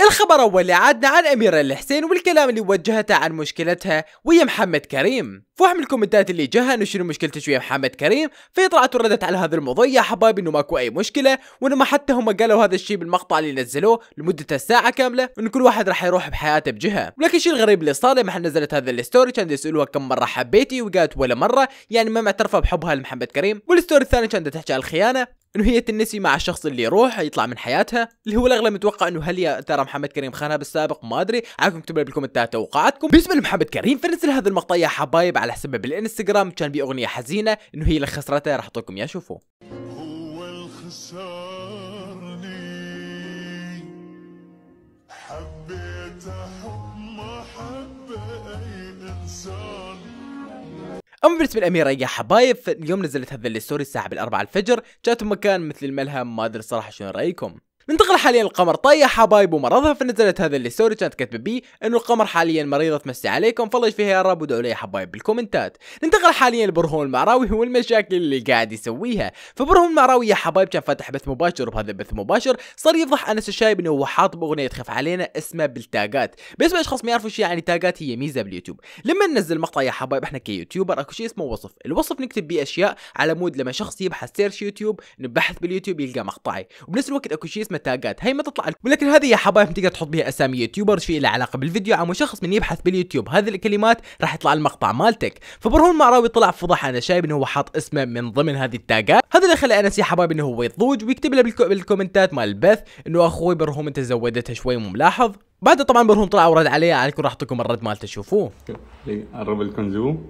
الخبر أول عادنا عن أميرة الحسين والكلام اللي وجهته عن مشكلتها ويا محمد كريم فواحد من الكومنتات اللي جاها انه شنو مشكلتك ويا محمد كريم في طلعت وردت على هذا الموضوع يا حبايبي انه ماكو اي مشكله وانه ما حتى هم قالوا هذا الشيء بالمقطع اللي نزلوه لمده الساعه كامله انه كل واحد راح يروح بحياته بجهه ولكن الشيء الغريب اللي صار لما نزلت هذا الستوري كان يسالوها كم مره حبيتي وقالت ولا مره يعني ما معترفه بحبها لمحمد كريم والستوري الثاني كانت تحكي على الخيانه انه هي تنسي مع الشخص اللي يروح يطلع من حياتها اللي هو الاغلب متوقع انه هل يا ترى محمد كريم خانها بالسابق ما ادري عاكم اكتبوا لي بالكومنتات توقعاتكم بالنسبه لمحمد كريم فنزل هذا المقطع يا حبايب على حسابه بالانستغرام كان باغنيه اغنيه حزينه انه هي اللي خسرتها راح احط لكم يا شوفوا هو الخسرني حبيت حب ما حب اي انسان اما بالنسبه للاميره يا حبايب فاليوم نزلت هذا الستوري الساعه بالأربعة الفجر جات مكان مثل الملهم ما ادري الصراحه شنو رايكم ننتقل حاليا للقمر طيح حبايب ومرضها فنزلت هذا اللي ستوري كانت كاتبه بيه انه القمر حاليا مريضه تمسي عليكم فالله يشفيها يا رب ودعوا لي يا حبايب بالكومنتات ننتقل حاليا لبرهون المعراوي والمشاكل اللي قاعد يسويها فبرهون المعراوي يا حبايب كان فاتح بث مباشر وبهذا البث مباشر صار يفضح انس الشايب انه هو حاط باغنيه تخف علينا اسمها بالتاجات بس اشخاص ما يعرفوا شيء يعني تاجات هي ميزه باليوتيوب لما ننزل مقطع يا حبايب احنا كيوتيوبر اكو شيء اسمه وصف الوصف نكتب بيه اشياء على مود لما شخص يبحث سيرش يوتيوب نبحث باليوتيوب يلقى مقطعي وبنفس الوقت اكو شيء اسمه اسمه تاجات هي ما تطلع لكم ولكن هذه يا حبايب تقدر تحط بها اسامي يوتيوبر شيء له علاقه بالفيديو عمو شخص من يبحث باليوتيوب هذه الكلمات راح يطلع المقطع مالتك فبرهون معراوي طلع فضح انا شايف انه هو حاط اسمه من ضمن هذه التاجات هذا اللي خلى انس يا حبايب انه هو يضوج ويكتب له بالكومنتات مال البث انه اخوي برهوم انت زودتها شوي مو ملاحظ بعدها طبعا برهوم طلع ورد عليه عليكم راح اعطيكم الرد مالته شوفوه قرب الكونزوم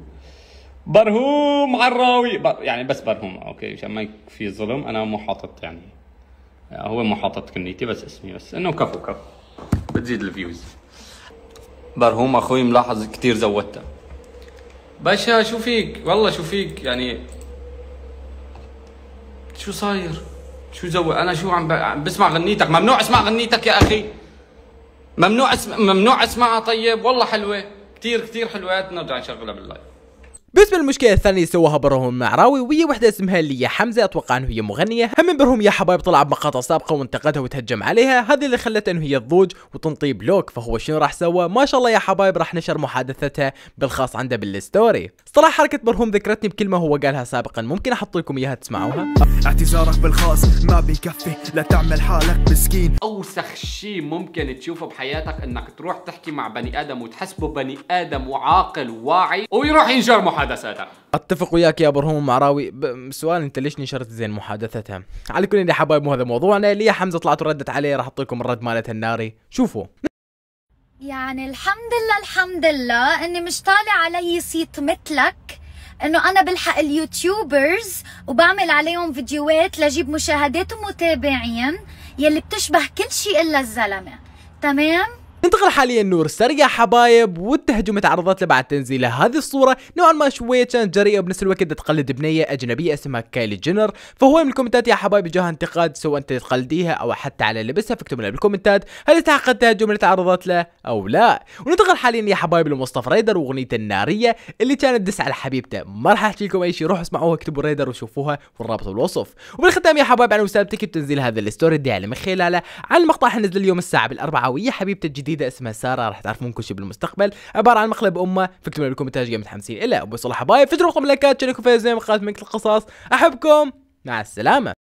برهوم عراوي بر يعني بس برهوم اوكي عشان ما في ظلم انا مو حاطط يعني آه، هو ما حاطط كنيتي بس اسمي بس انه كفو كفو بتزيد الفيوز برهوم اخوي ملاحظ كثير زودته باشا شو فيك والله شو فيك يعني شو صاير شو زو انا شو عم, ب... عم بسمع غنيتك ممنوع اسمع غنيتك يا اخي ممنوع اسم... ممنوع اسمعها طيب والله حلوه كثير كثير حلوات نرجع نشغلها باللايف بالنسبه للمشكله الثانيه اللي سواها برهم معراوي وهي وحده اسمها ليا حمزه اتوقع انه هي مغنيه هم برهم يا حبايب طلع بمقاطع سابقه وانتقدها وتهجم عليها هذه اللي خلت انه هي تضوج وتنطي بلوك فهو شنو راح سوى ما شاء الله يا حبايب راح نشر محادثتها بالخاص عنده بالستوري صراحه حركه برهم ذكرتني بكلمه هو قالها سابقا ممكن احط لكم اياها تسمعوها اعتذارك بالخاص ما بيكفي لا تعمل حالك مسكين اوسخ شيء ممكن تشوفه بحياتك انك تروح تحكي مع بني ادم وتحسبه بني ادم وعاقل واعي ويروح ينجر محادثة محادثاتها اتفق وياك يا برهوم معراوي سؤال انت ليش نشرت زين محادثتها على كل يا حبايب مو هذا موضوعنا اللي حمزه طلعت وردت عليه راح اعطيكم لكم الرد مالتها الناري شوفوا يعني الحمد لله الحمد لله اني مش طالع علي صيت مثلك انه انا بلحق اليوتيوبرز وبعمل عليهم فيديوهات لجيب مشاهدات ومتابعين يلي بتشبه كل شيء الا الزلمه تمام ننتقل حاليا نور سريع حبايب والتهجم تعرضت له بعد تنزيله هذه الصورة نوعا ما شوية كانت جريئة وبنفس الوقت تقلد بنية أجنبية اسمها كايلي جينر فهو من الكومنتات يا حبايب جاها انتقاد سواء انت تقلديها او حتى على لبسها فاكتبوا لنا بالكومنتات هل تحقق التهجم اللي تعرضت له او لا وننتقل حاليا يا حبايب لمصطفى ريدر واغنيته النارية اللي كانت تدس على حبيبته ما راح احكي لكم اي شيء روحوا اسمعوها اكتبوا ريدر وشوفوها والرابط بالوصف وبالختام يا حبايب على وسائل تكتب تنزيل هذا الستوري دي على من خلاله على المقطع حنزل اليوم الساعة بالاربعة ويا حبيبتي الجديدة جديده اسمها ساره راح تعرفون كل شيء بالمستقبل عباره عن مقلب امه فاكتبوا لكم بالكومنتات جاي متحمسين إلا ابو صلاح باي فتروا رقم لايكات شاركوا في زي مقالات مثل القصص احبكم مع السلامه